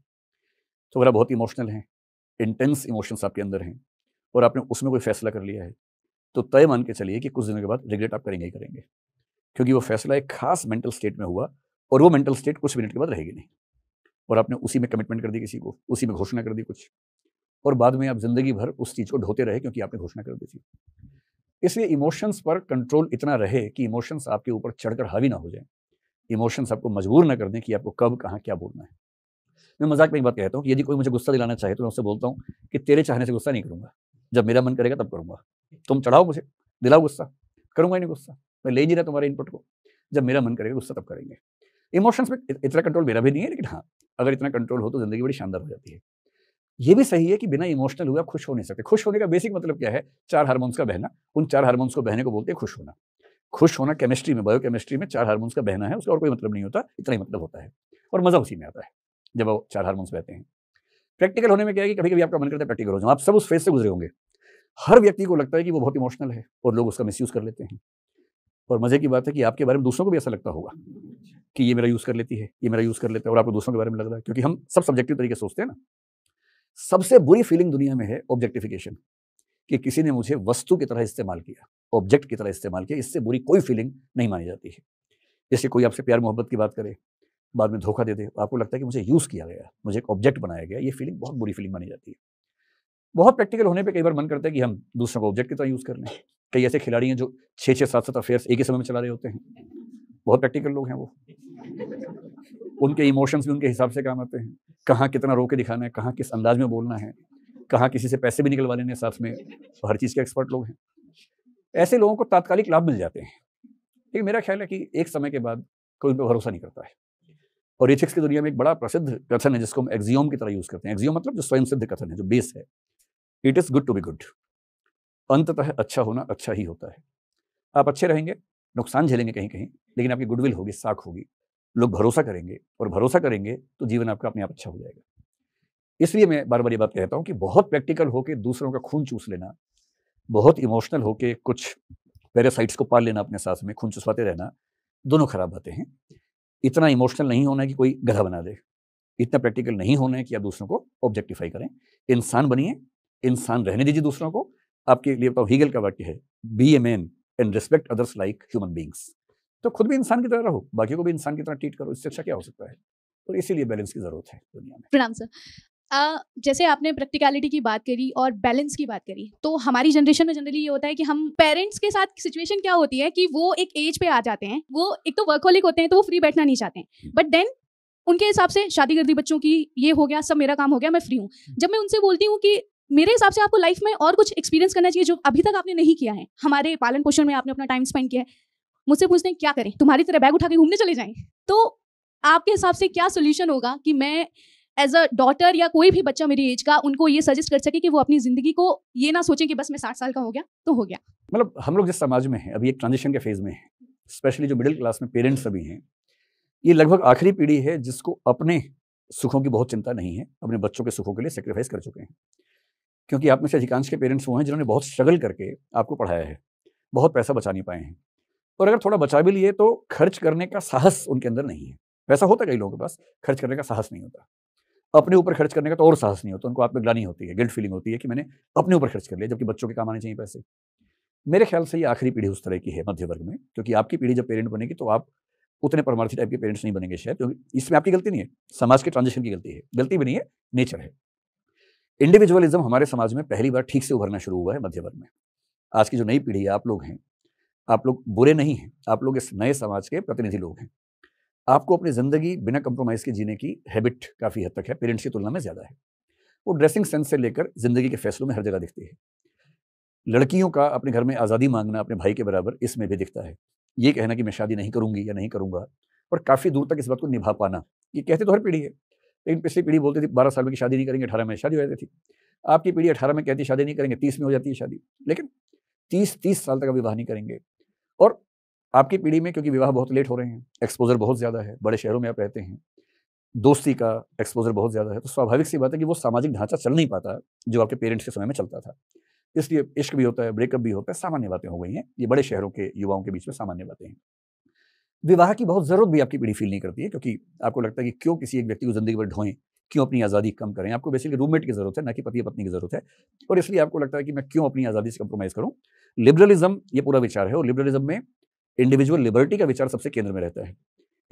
तो अगर आप बहुत इमोशनल हैं इंटेंस इमोशंस आपके अंदर हैं और आपने उसमें कोई फैसला कर लिया है तो तय मान के चलिए कि कुछ दिनों के बाद रिग्रेट आप करेंगे ही करेंगे क्योंकि वो फैसला एक खास मेंटल स्टेट में हुआ और वो मेंटल स्टेट कुछ मिनट के बाद रहेगी नहीं और आपने उसी में कमिटमेंट कर दी किसी को उसी में घोषणा कर दी कुछ और बाद में आप जिंदगी भर उस चीज़ को ढोते रहे क्योंकि आपने घोषणा कर दी थी इसलिए इमोशंस पर कंट्रोल इतना रहे कि इमोशंस आपके ऊपर चढ़कर हावी ना हो जाए इमोशंस आपको मजबूर ना कर दें कि आपको कब कहाँ क्या बोलना है मैं मजाक में एक बात कहता हूँ यदि कोई मुझे गुस्सा दिलाना चाहे तो मैं उससे बोलता हूँ कि तेरे चाहने से गुस्सा नहीं करूँगा जब मेरा मन करेगा तब करूँगा तुम चढ़ाओ मुझे दिलाओ गुस्सा करूँगा ही नहीं गुस्सा मैं ले नहीं रहा तुम्हारे इनपुट को जब मेरा मन करेगा गुस्सा तब करेंगे इमोशंस में इतना कंट्रोल मेरा भी नहीं है लेकिन हाँ अगर इतना कंट्रोल हो तो ज़िंदगी बड़ी शानदार हो जाती है ये भी सही है कि बिना इमोशनल हुए आप खुश हो नहीं सकते खुश होने का बेसिक मतलब क्या है चार हारमोन्स का बहना उन चार हारमोन्स को बहने को बोलते हैं खुश होना खुश होना केमिस्ट्री में केमिस्ट्री में चार हारमोन्स का बहना है उसका और कोई मतलब नहीं होता इतना ही मतलब होता है और मज़ा उसी में आता है जब वो चार हारमोन्स बहते हैं प्रैक्टिकल होने में क्या है कि कभी कभी आपका मन करता है प्रैक्टिकल हो जाओ आप सब उस फेज से गुजरे होंगे हर व्यक्ति को लगता है कि वो बहुत इमोशनल है और लोग उसका मिसयूज़ कर लेते हैं और मज़े की बात है कि आपके बारे में दूसरों को भी ऐसा लगता होगा कि ये मेरा यूज़ कर लेती है ये मेरा यूज़ कर लेता है और आपको दूसरों के बारे में लग रहा है क्योंकि हम सब सब्जेक्टिव तरीके सोचते हैं ना सबसे बुरी फीलिंग दुनिया में है ऑब्जेक्टिफिकेशन कि किसी ने मुझे वस्तु की तरह इस्तेमाल किया ऑब्जेक्ट की तरह इस्तेमाल किया इससे बुरी कोई फीलिंग नहीं मानी जाती है जैसे कोई आपसे प्यार मोहब्बत की बात करे बाद में धोखा दे दे आपको लगता है कि मुझे यूज़ किया गया मुझे एक ऑब्जेक्ट बनाया गया ये फीलिंग बहुत बुरी फीलिंग मानी जाती है बहुत प्रैक्टिकल होने पर कई बार मन करता है कि हम दूसरों को ऑब्जेक्ट की तरह यूज़ कर लें कई ऐसे खिलाड़ी हैं जो छः छः सात सात अफेयर्स एक ही समय में चला रहे होते हैं बहुत प्रैक्टिकल लोग हैं वो उनके इमोशंस भी उनके हिसाब से काम आते हैं कहाँ कितना रो के दिखाना है कहाँ किस अंदाज में बोलना है कहाँ किसी से पैसे भी निकलवा लेने साथ में हर चीज़ के एक्सपर्ट लोग हैं ऐसे लोगों को तात्कालिक लाभ मिल जाते हैं लेकिन मेरा ख्याल है कि एक समय के बाद कोई उन पर भरोसा नहीं करता है और एथिक्स की दुनिया में एक बड़ा प्रसिद्ध कथन है जिसको हम एक्जियोम की तरह यूज़ करते हैं एक्जियोम मतलब जो स्वयं सिद्ध कथन है जो बेस है it is good to be good अंततः अच्छा होना अच्छा ही होता है आप अच्छे रहेंगे नुकसान झेलेंगे कहीं कहीं लेकिन आपकी गुडविल होगी साख होगी लोग भरोसा करेंगे और भरोसा करेंगे तो जीवन आपका अपने आप अच्छा हो जाएगा इसलिए मैं बार बार ये बात कहता हूँ कि बहुत प्रैक्टिकल होकर दूसरों का खून चूस लेना बहुत इमोशनल होकर कुछ पैरासाइट्स को पाल लेना अपने साथ में खून चुसवाते रहना दोनों खराब बातें हैं इतना इमोशनल नहीं होना है कि कोई गधा बना दे इतना प्रैक्टिकल नहीं होना है कि आप दूसरों को ऑब्जेक्टिफाई करें इंसान बनिए इंसान रहने दीजिए दूसरों को आपके लिए बताओ तो हीगल का वाक्य है be a man and respect others like human beings तो खुद भी इंसान की तरह रहो बाकी को भी इंसान की तरह ट्रीट करो इससे अच्छा क्या हो सकता है तो इसीलिए बैलेंस की ज़रूरत है दुनिया में प्रणाम सर आ, जैसे आपने प्रैक्टिकलिटी की बात करी और बैलेंस की बात करी तो हमारी जनरेशन में जनरली ये होता है कि हम पेरेंट्स के साथ सिचुएशन क्या होती है कि वो एक एज पे आ जाते हैं वो एक तो वर्कहोलिक होते हैं तो वो फ्री बैठना नहीं चाहते बट देन उनके हिसाब से शादी कर दी बच्चों की ये हो गया सब मेरा काम हो गया मैं फ्री हूँ हम्म। जब मैं उनसे बोलती हूँ कि मेरे हिसाब से आपको लाइफ में और कुछ एक्सपीरियंस करना चाहिए जो अभी तक आपने नहीं किया है हमारे पालन पोषण में आपने अपना टाइम स्पेंड किया है मुझसे पूछते हैं क्या करें तुम्हारी तरह बैग उठा के घूमने चले जाएं तो आपके हिसाब से क्या सोल्यूशन होगा कि मैं एज अ डॉटर या कोई भी बच्चा मेरी एज का उनको ये सजेस्ट कर सके कि वो अपनी जिंदगी को ये ना सोचें कि बस मैं साठ साल का हो गया तो हो गया मतलब हम लोग जिस समाज में हैं अभी एक ट्रांजिशन के फेज में है स्पेशली जो मिडिल क्लास में पेरेंट्स अभी हैं ये लगभग आखिरी पीढ़ी है जिसको अपने सुखों की बहुत चिंता नहीं है अपने बच्चों के सुखों के लिए सेक्रीफाइस कर चुके हैं क्योंकि आप में से अधिकांश के पेरेंट्स वो हैं जिन्होंने बहुत स्ट्रगल करके आपको पढ़ाया है बहुत पैसा बचा नहीं पाए हैं और अगर थोड़ा बचा भी लिए तो खर्च करने का साहस उनके अंदर नहीं है वैसा होता कई लोगों के पास खर्च करने का साहस नहीं होता अपने ऊपर खर्च करने का तो और साहस नहीं होता उनको आप आत्मग्लानी होती है गिल्ट फीलिंग होती है कि मैंने अपने ऊपर खर्च कर लिया जबकि बच्चों के काम आने चाहिए पैसे मेरे ख्याल से ये आखिरी पीढ़ी उस तरह की है मध्य वर्ग में क्योंकि आपकी पीढ़ी जब पेरेंट बनेगी तो आप उतने परमार्थी टाइप के पेरेंट्स नहीं बनेंगे शायद क्योंकि इसमें आपकी गलती नहीं है समाज के ट्रांजेक्शन की गलती है गलती भी नहीं है नेचर है इंडिविजुअलिज्म हमारे समाज में पहली बार ठीक से उभरना शुरू हुआ है मध्य वर्ग में आज की जो नई पीढ़ी है आप लोग हैं आप लोग बुरे नहीं हैं आप लोग इस नए समाज के प्रतिनिधि लोग हैं आपको अपनी ज़िंदगी बिना कंप्रोमाइज़ के जीने की हैबिट काफ़ी हद तक है पेरेंट्स की तुलना में ज़्यादा है वो ड्रेसिंग सेंस से लेकर ज़िंदगी के फैसलों में हर जगह दिखती है लड़कियों का अपने घर में आज़ादी मांगना अपने भाई के बराबर इसमें भी दिखता है ये कहना कि मैं शादी नहीं करूँगी या नहीं करूँगा और काफ़ी दूर तक इस बात को निभा पाना ये कहते तो हर पीढ़ी है लेकिन पिछली पीढ़ी बोलती थी बारह साल में की शादी नहीं करेंगे अठारह में शादी हो जाती थी आपकी पीढ़ी अठारह में कहती शादी नहीं करेंगे तीस में हो जाती है शादी लेकिन तीस तीस साल तक विवाह नहीं करेंगे और आपकी पीढ़ी में क्योंकि विवाह बहुत लेट हो रहे हैं एक्सपोजर बहुत ज़्यादा है बड़े शहरों में आप रहते हैं दोस्ती का एक्सपोजर बहुत ज़्यादा है तो स्वाभाविक सी बात है कि वो सामाजिक ढांचा चल नहीं पाता जो आपके पेरेंट्स के समय में चलता था इसलिए इश्क भी होता है ब्रेकअप भी होता है सामान्य बातें हो गई हैं ये बड़े शहरों के युवाओं के बीच में सामान्य बातें हैं विवाह की बहुत ज़रूरत भी आपकी पीढ़ी फील नहीं करती है क्योंकि आपको लगता है कि क्यों किसी एक व्यक्ति को ज़िंदगी भर ढोएं क्यों अपनी आज़ादी कम करें आपको बेसिकली रूममेट की ज़रूरत है ना कि पति पत्नी की ज़रूरत है और इसलिए आपको लगता है कि मैं क्यों अपनी आज़ादी से कम्प्रोमाइज करूँ लिबरलिज्म ये पूरा विचार है और लिबरलिज्म में इंडिविजुअल लिबर्टी का विचार सबसे केंद्र में रहता है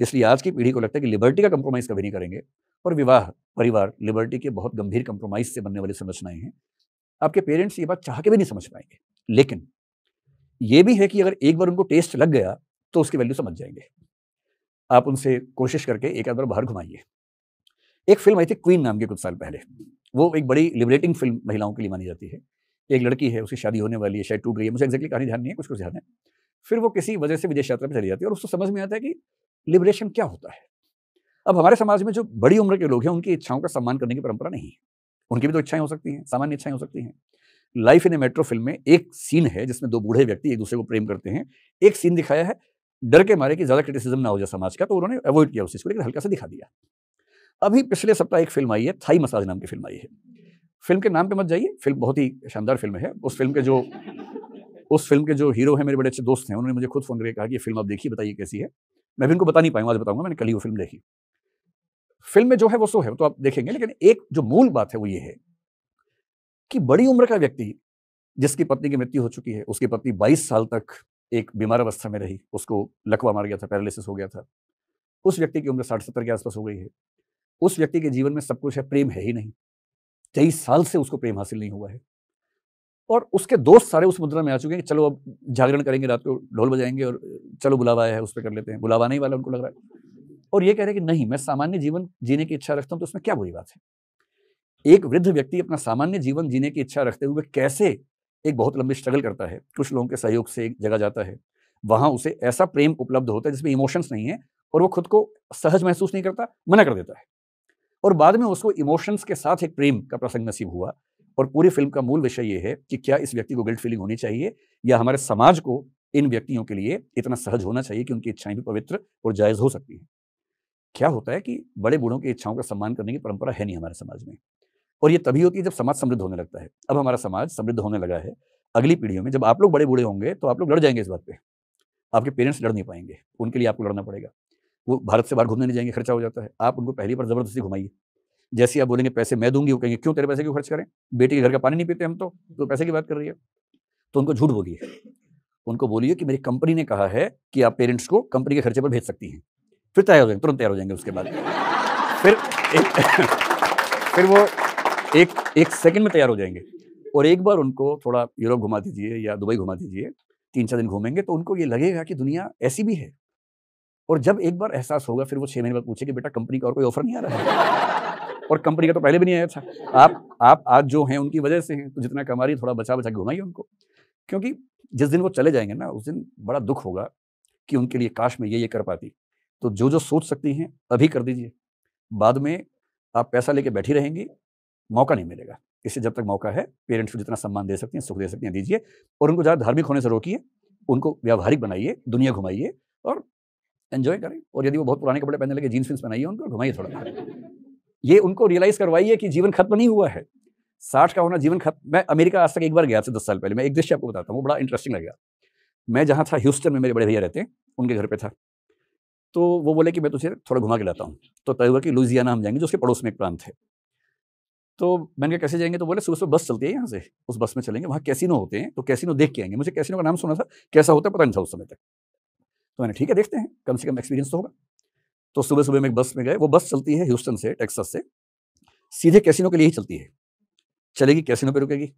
इसलिए आज की पीढ़ी को लगता है कि लिबर्टी का कम्प्रोमाइज़ कभी नहीं करेंगे और विवाह परिवार लिबर्टी के बहुत गंभीर कंप्रोमाइज़ से बनने वाली संरचनाएं हैं आपके पेरेंट्स ये बात चाह के भी नहीं समझ पाएंगे लेकिन ये भी है कि अगर एक बार उनको टेस्ट लग गया तो उसकी वैल्यू समझ जाएंगे आप उनसे कोशिश करके एक आध बार बाहर घुमाइए एक फिल्म आई थी क्वीन नाम की कुछ साल पहले वो एक बड़ी लिबरेटिंग फिल्म महिलाओं के लिए मानी जाती है एक लड़की है उसकी शादी होने वाली है शायद टूट गई है मुझे एक्जैक्टली कहानी ध्यान नहीं है कुछ कुछ ध्यान है फिर वो किसी वजह से विदेश यात्रा पर चली जाती है और उसको समझ में आता है कि लिबरेशन क्या होता है अब हमारे समाज में जो बड़ी उम्र के लोग हैं उनकी इच्छाओं का सम्मान करने की परंपरा नहीं है उनकी भी तो इच्छाएं हो सकती हैं सामान्य इच्छाएं हो सकती हैं life in a metro film में एक सीन है जिसमें दो बूढ़े व्यक्ति एक दूसरे को प्रेम करते हैं एक सीन दिखाया है डर के मारे कि ज़्यादा क्रिटिसिज्म ना हो जाए समाज का तो उन्होंने अवॉइड किया उस चीज़ को लेकिन हल्का सा दिखा दिया अभी पिछले सप्ताह एक फिल्म आई है थाई मसाज नाम की फिल्म आई है फिल्म के नाम पे मत जाइए फिल्म बहुत ही शानदार फिल्म है उस फिल्म के जो उस फिल्म के जो हीरो हैं मेरे बड़े अच्छे दोस्त हैं उन्होंने मुझे खुद फ़ोन करके कहा कि फिल्म आप देखिए बताइए कैसी है मैं भी उनको बता नहीं पाऊँगा आज बताऊंगा मैंने कल ही वो फिल्म देखी फिल्म में जो है वो सो है तो आप देखेंगे लेकिन एक जो मूल बात है वो ये है कि बड़ी उम्र का व्यक्ति जिसकी पत्नी की मृत्यु हो चुकी है उसकी पत्नी बाईस साल तक एक बीमार अवस्था में रही उसको लकवा मार गया था पैरालिसिस हो गया था उस व्यक्ति की उम्र साठ सत्तर के आसपास हो गई है उस व्यक्ति के जीवन में सब कुछ है प्रेम है ही नहीं तेईस साल से उसको प्रेम हासिल नहीं हुआ है और उसके दोस्त सारे उस मुद्रा में आ चुके हैं कि चलो अब जागरण करेंगे रात को ढोल बजाएंगे और चलो बुलावा आया है उस पर कर लेते हैं बुलावा नहीं वाला उनको लग रहा है और ये कह रहे हैं कि नहीं मैं सामान्य जीवन जीने की इच्छा रखता हूँ तो उसमें क्या बुरी बात है एक वृद्ध व्यक्ति अपना सामान्य जीवन जीने की इच्छा रखते हुए कैसे एक बहुत लंबी स्ट्रगल करता है कुछ लोगों के सहयोग से एक जगह जाता है वहां उसे ऐसा प्रेम उपलब्ध होता है जिसमें इमोशंस नहीं है और वो खुद को सहज महसूस नहीं करता मना कर देता है और बाद में उसको इमोशंस के साथ एक प्रेम का प्रसंग नसीब हुआ और पूरी फिल्म का मूल विषय ये है कि क्या इस व्यक्ति को गिल्ट फीलिंग होनी चाहिए या हमारे समाज को इन व्यक्तियों के लिए इतना सहज होना चाहिए कि उनकी इच्छाएं भी पवित्र और जायज़ हो सकती हैं क्या होता है कि बड़े बूढ़ों की इच्छाओं का सम्मान करने की परंपरा है नहीं हमारे समाज में और ये तभी होती है जब समाज समृद्ध होने लगता है अब हमारा समाज समृद्ध होने लगा है अगली पीढ़ियों में जब आप लोग बड़े बूढ़े होंगे तो आप लोग लड़ जाएंगे इस बात पर आपके पेरेंट्स लड़ नहीं पाएंगे उनके लिए आपको लड़ना पड़ेगा वो भारत से बाहर घूमने नहीं जाएंगे खर्चा हो जाता है आप उनको पहली बार ज़बरदस्ती घुमाइए जैसे आप बोलेंगे पैसे मैं दूंगी वो कहेंगे क्यों तेरे पैसे क्यों खर्च करें बेटे के घर का पानी नहीं पीते हम तो तो पैसे की बात कर रही है तो उनको झूठ बोलिए उनको बोलिए कि मेरी कंपनी ने कहा है कि आप पेरेंट्स को कंपनी के खर्चे पर भेज सकती हैं फिर तैयार हो जाएंगे तुरंत तैयार हो जाएंगे उसके बाद फिर एक, फिर वो एक एक सेकंड में तैयार हो जाएंगे और एक बार उनको थोड़ा यूरोप घुमा दीजिए या दुबई घुमा दीजिए तीन चार दिन घूमेंगे तो उनको ये लगेगा कि दुनिया ऐसी भी है और जब एक बार एहसास होगा फिर वो छः महीने बाद पूछे कि बेटा कंपनी का और कोई ऑफर नहीं आ रहा है और कंपनी का तो पहले भी नहीं आया था आप आप आज जो हैं उनकी वजह से हैं तो जितना कमा रही थोड़ा बचा बचा के घुमाइए उनको क्योंकि जिस दिन वो चले जाएंगे ना उस दिन बड़ा दुख होगा कि उनके लिए काश में ये ये कर पाती तो जो जो सोच सकती हैं अभी कर दीजिए बाद में आप पैसा लेके बैठी रहेंगी मौका नहीं मिलेगा इससे जब तक मौका है पेरेंट्स को जितना सम्मान दे सकती हैं सुख दे सकती हैं दीजिए और उनको ज़्यादा धार्मिक होने से रोकिए उनको व्यावहारिक बनाइए दुनिया घुमाइए और एंजॉय करें और यदि वो बहुत पुराने कपड़े पहनने लगे जीन्स वीन्स पहनाइए उनको घुमाइए थोड़ा ये उनको रियलाइज़ करवाइए कि जीवन खत्म नहीं हुआ है साठ का होना जीवन खत्म मैं अमेरिका आज तक एक बार गया था दस साल पहले मैं एक दृश्य आपको बताता हूँ बड़ा इंटरेस्टिंग लगेगा मैं जहाँ था ह्यूस्टन में मेरे बड़े भैया रहते हैं उनके घर पर था तो वो बोले कि मैं तुझे थोड़ा घुमा के लाता हूँ तो तय हुआ कि लुजियाना हम जाएंगे जो उसके पड़ोस में एक प्रांत है तो मैंने कहा कैसे जाएंगे तो बोले सुबह सुबह बस चलती है यहाँ से उस बस में चलेंगे वहाँ कैसीनो होते हैं तो कैसीनो देख के आएंगे मुझे कैसीनो का नाम सुना था कैसा होता है पता नहीं था उस समय तक तो मैंने ठीक है देखते हैं कम से कम एक्सपीरियंस तो होगा तो सुबह सुबह में एक बस में गए वो बस चलती है ह्यूस्टन से टेक्सास से सीधे कैसीनो के लिए ही चलती है चलेगी कैसीनो पे रुकेगी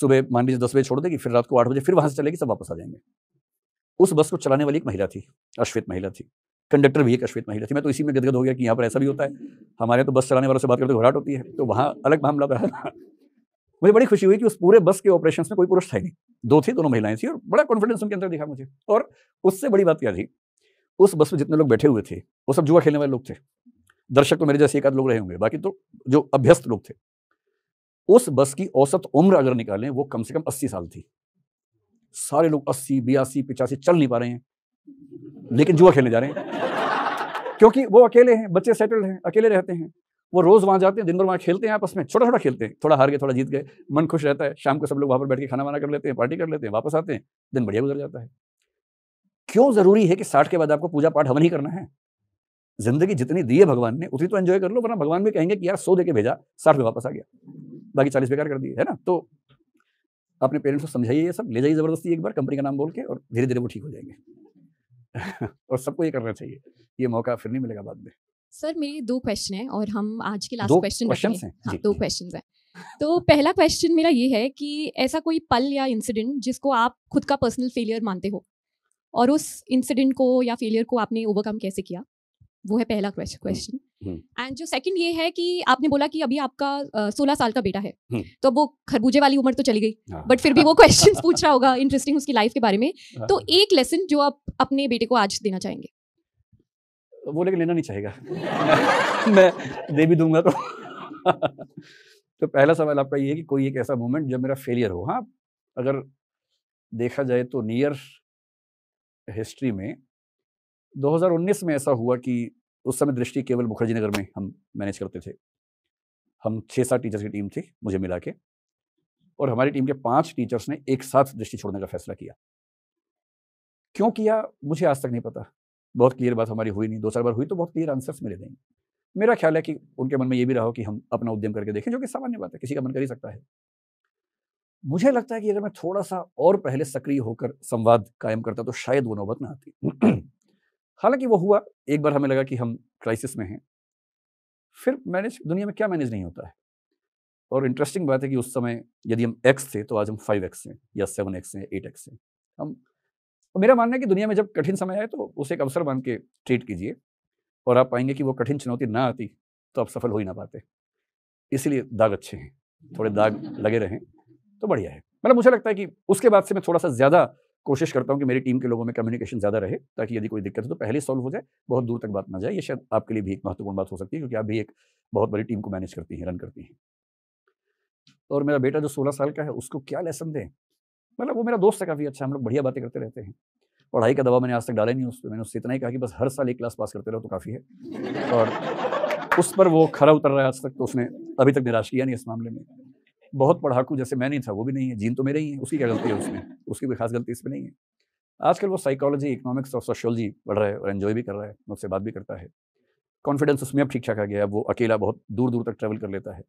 सुबह मान लीजिए दस बजे छोड़ देगी फिर रात को आठ बजे फिर वहाँ से चलेगी सब वापस आ जाएंगे उस बस को चलाने वाली एक महिला थी अश्वेत महिला थी कंडक्टर भी एक अश्वेत महिला थी मैं तो इसी में गदगद हो गया कि यहाँ पर ऐसा भी होता है हमारे तो बस चलाने वालों से बात करते घबराहट होती है तो वहाँ अलग मामला रहा मुझे बड़ी खुशी हुई कि उस पूरे बस के ऑपरेशन में कोई पुरुष था ही नहीं दो थी दोनों महिलाएं थी और बड़ा कॉन्फिडेंस उनके अंदर दिखा मुझे और उससे बड़ी बात क्या थी उस बस में जितने लोग बैठे हुए थे वो सब जुआ खेलने वाले लोग थे दर्शक तो मेरे जैसे एक आध लोग रहे होंगे बाकी तो जो अभ्यस्त लोग थे उस बस की औसत उम्र अगर निकालें वो कम से कम अस्सी साल थी सारे लोग अस्सी बयासी पिचासी चल नहीं पा रहे हैं लेकिन जुआ खेलने जा रहे हैं क्योंकि वो अकेले हैं बच्चे सेटल्ड हैं अकेले रहते हैं वो रोज़ वहाँ जाते हैं दिन भर वहाँ खेलते हैं आपस में छोटा छोटा खेलते हैं थोड़ा हार गए थोड़ा जीत गए मन खुश रहता है शाम को सब लोग वहाँ पर बैठ के खाना वाना कर लेते हैं पार्टी कर लेते हैं वापस आते हैं दिन बढ़िया गुजर जाता है क्यों ज़रूरी है कि साठ के बाद आपको पूजा पाठ हवन ही करना है जिंदगी जितनी दी है भगवान ने उतनी तो एंजॉय कर लो वरना भगवान भी कहेंगे कि यार सो दे के भेजा साठ में वापस आ गया बाकी चालीस बेकार कर दिए है ना तो अपने पेरेंट्स को समझाइए ये सब ले जाइए ज़बरदस्ती एक बार कंपनी का नाम बोल के और धीरे धीरे वो ठीक हो जाएंगे और सबको ये करना चाहिए ये मौका फिर नहीं मिलेगा बाद में सर मेरे दो क्वेश्चन हैं और हम आज के लास्ट क्वेश्चन हैं हाँ, दो क्वेश्चन हैं तो पहला क्वेश्चन मेरा ये है कि ऐसा कोई पल या इंसिडेंट जिसको आप खुद का पर्सनल फेलियर मानते हो और उस इंसिडेंट को या फेलियर को आपने ओवरकम कैसे किया वो है पहला क्वेश्चन हम्म, हम्म। एंड जो सेकंड ये है कि आपने बोला कि अभी आपका सोलह साल का बेटा है हम्म। तो वो खरबूजे वाली उम्र तो चली गई बट हाँ। फिर भी वो क्वेश्चन पूछ रहा होगा इंटरेस्टिंग उसकी लाइफ के बारे में हाँ। तो एक लेसन जो आप अपने बेटे को आज देना चाहेंगे वो लेकिन लेना नहीं चाहेगा मैं दे भी दूंगा तो तो पहला सवाल आपका ये है कि कोई एक ऐसा मोमेंट जब मेरा फेलियर हो हाँ अगर देखा जाए तो नियर हिस्ट्री में 2019 में ऐसा हुआ कि उस समय दृष्टि केवल मुखर्जी नगर में हम मैनेज करते थे हम छः सात टीचर्स की टीम थी मुझे मिला के और हमारी टीम के पांच टीचर्स ने एक साथ दृष्टि छोड़ने का फैसला किया क्यों किया मुझे आज तक नहीं पता बहुत क्लियर बात हमारी हुई नहीं दो चार बार हुई तो बहुत क्लियर आंसर्स मिले देंगे मेरा ख्याल है कि उनके मन में ये भी रहा हो कि हम अपना उद्यम करके देखें जो कि सामान्य बात है किसी का मन कर ही सकता है मुझे लगता है कि अगर मैं थोड़ा सा और पहले सक्रिय होकर संवाद कायम करता तो शायद वो नौबत ना आती हालांकि वो हुआ एक बार हमें लगा कि हम क्राइसिस में हैं फिर मैनेज दुनिया में क्या मैनेज नहीं होता है और इंटरेस्टिंग बात है कि उस समय यदि हम एक्स थे तो आज हम फाइव एक्स हैं या सेवन एक्स हैं एट एक्स हैं हम तो मेरा मानना है कि दुनिया में जब कठिन समय आए तो उसे एक अवसर मान के ट्रीट कीजिए और आप पाएंगे कि वो कठिन चुनौती ना आती तो आप सफल हो ही ना पाते इसलिए दाग अच्छे हैं थोड़े दाग लगे रहें तो बढ़िया है मतलब मुझे लगता है कि उसके बाद से मैं थोड़ा सा ज़्यादा कोशिश करता हूँ कि मेरी टीम के लोगों में कम्युनिकेशन ज़्यादा रहे ताकि यदि कोई दिक्कत हो तो पहले सॉल्व हो जाए बहुत दूर तक बात ना जाए ये शायद आपके लिए भी एक महत्वपूर्ण बात हो सकती है क्योंकि आप भी एक बहुत बड़ी टीम को मैनेज करती हैं रन करती हैं और मेरा बेटा जो सोलह साल का है उसको क्या लेसन दें मतलब वो मेरा दोस्त है काफ़ी अच्छा हम लोग बढ़िया बातें करते रहते हैं पढ़ाई का दबाव मैंने आज तक डाला नहीं उस पर मैंने उससे इतना ही कहा कि बस हर साल एक क्लास पास करते रहो तो काफ़ी है और उस पर वो खरा उतर रहा है आज तक तो उसने अभी तक निराश किया नहीं इस मामले में बहुत पढ़ाकू जैसे मैं नहीं था वो भी नहीं है जीन तो मेरे ही है उसकी क्या गलती है उसमें उसकी कोई खास गलती इसमें नहीं है आजकल वो साइकोलॉजी इकोनॉमिक्स और सोशोलॉजी पढ़ रहा है और एन्जॉय भी कर रहा है मुझसे बात भी करता है कॉन्फिडेंस उसमें अब ठीक ठाक आ गया वो अकेला बहुत दूर दूर तक ट्रैवल कर लेता है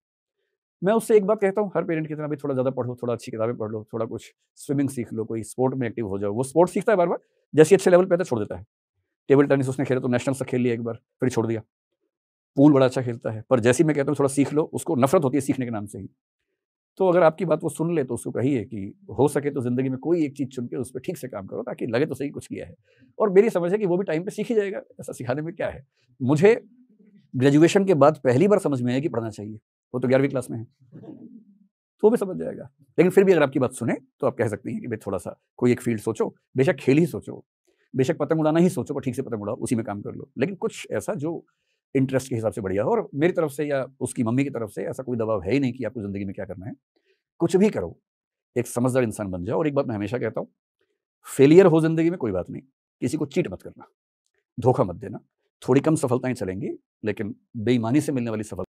मैं उससे एक बात कहता हूँ हर पेरेंट की तरह भी थोड़ा ज़्यादा पढ़ो थोड़ा अच्छी किताबें पढ़ लो थोड़ा कुछ स्विमिंग सीख लो कोई स्पोर्ट में एक्टिव हो जाओ वो स्पोर्ट सीखता है बार बार जैसे अच्छे लेवल पर आता छोड़ देता है टेबल टेनिस उसने खेला तो नेशनल तक खेल लिया एक बार फिर छोड़ दिया पूल बड़ा अच्छा खेलता है पर जैसे मैं कहता हूँ थोड़ा सीख लो उसको नफरत होती है सीखने के नाम से ही तो अगर आपकी बात वो सुन ले तो उसको कहिए कि हो सके तो ज़िंदगी में कोई एक चीज़ चुन के उस पर ठीक से काम करो ताकि लगे तो सही कुछ किया है और मेरी समझ है कि वो भी टाइम पे सीख ही जाएगा ऐसा सिखाने में क्या है मुझे ग्रेजुएशन के बाद पहली बार समझ में आया कि पढ़ना चाहिए वो तो ग्यारहवीं क्लास में है तो वो भी समझ जाएगा लेकिन फिर भी अगर आपकी बात सुने तो आप कह सकते हैं कि भाई थोड़ा सा कोई एक फील्ड सोचो बेशक खेल ही सोचो बेशक पतंग उड़ाना ही सोचो पर ठीक से पतंग उड़ाओ उसी में काम कर लो लेकिन कुछ ऐसा जो इंटरेस्ट के हिसाब से बढ़िया हो और मेरी तरफ से या उसकी मम्मी की तरफ से ऐसा कोई दबाव है ही नहीं कि आपको ज़िंदगी में क्या करना है कुछ भी करो एक समझदार इंसान बन जाओ और एक बात मैं हमेशा कहता हूँ फेलियर हो ज़िंदगी में कोई बात नहीं किसी को चीट मत करना धोखा मत देना थोड़ी कम सफलताएं चलेंगी लेकिन बेईमानी से मिलने वाली सफलता